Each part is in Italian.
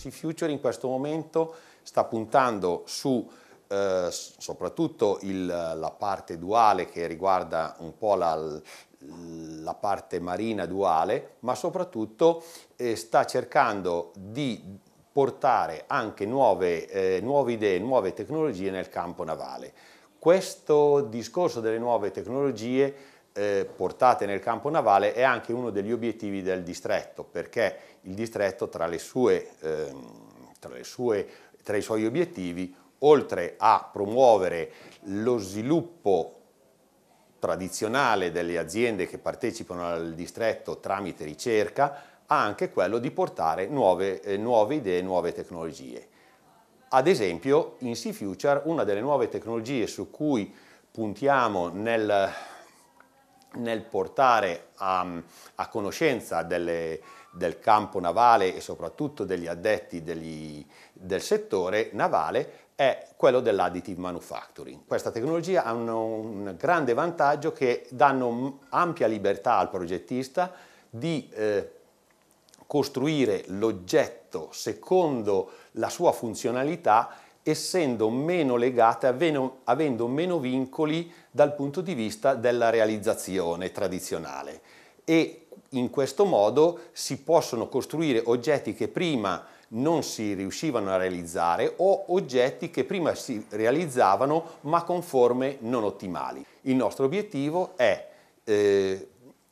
Sea Future in questo momento sta puntando su eh, soprattutto il, la parte duale che riguarda un po' la, la parte marina duale, ma soprattutto eh, sta cercando di portare anche nuove, eh, nuove idee, nuove tecnologie nel campo navale. Questo discorso delle nuove tecnologie eh, portate nel campo navale è anche uno degli obiettivi del distretto, perché il distretto tra, sue, eh, tra, sue, tra i suoi obiettivi, oltre a promuovere lo sviluppo tradizionale delle aziende che partecipano al distretto tramite ricerca, ha anche quello di portare nuove, eh, nuove idee, nuove tecnologie. Ad esempio, in Sea Future, una delle nuove tecnologie su cui puntiamo nel, nel portare a, a conoscenza delle, del campo navale e soprattutto degli addetti degli, del settore navale è quello dell'additive manufacturing. Questa tecnologia ha un grande vantaggio che danno ampia libertà al progettista di eh, costruire l'oggetto secondo la sua funzionalità essendo meno legate, avendo meno vincoli dal punto di vista della realizzazione tradizionale. E in questo modo si possono costruire oggetti che prima non si riuscivano a realizzare o oggetti che prima si realizzavano ma con forme non ottimali. Il nostro obiettivo è eh,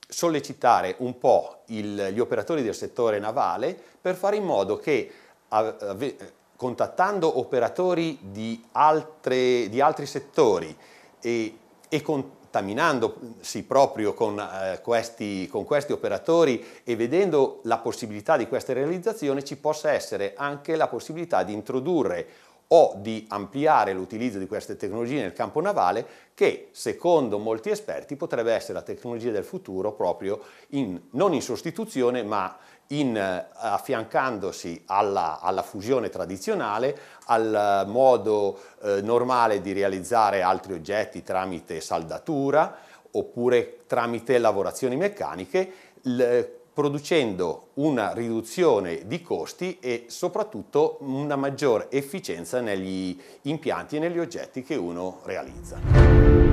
sollecitare un po' il, gli operatori del settore navale per fare in modo che contattando operatori di, altre, di altri settori e, e contaminandosi proprio con, eh, questi, con questi operatori e vedendo la possibilità di questa realizzazione ci possa essere anche la possibilità di introdurre o di ampliare l'utilizzo di queste tecnologie nel campo navale che secondo molti esperti potrebbe essere la tecnologia del futuro proprio in, non in sostituzione ma in, eh, affiancandosi alla, alla, fusione tradizionale, al eh, modo eh, normale di realizzare altri oggetti tramite saldatura oppure tramite lavorazioni meccaniche, eh, producendo una riduzione di costi e soprattutto una maggior efficienza negli impianti e negli oggetti che uno realizza.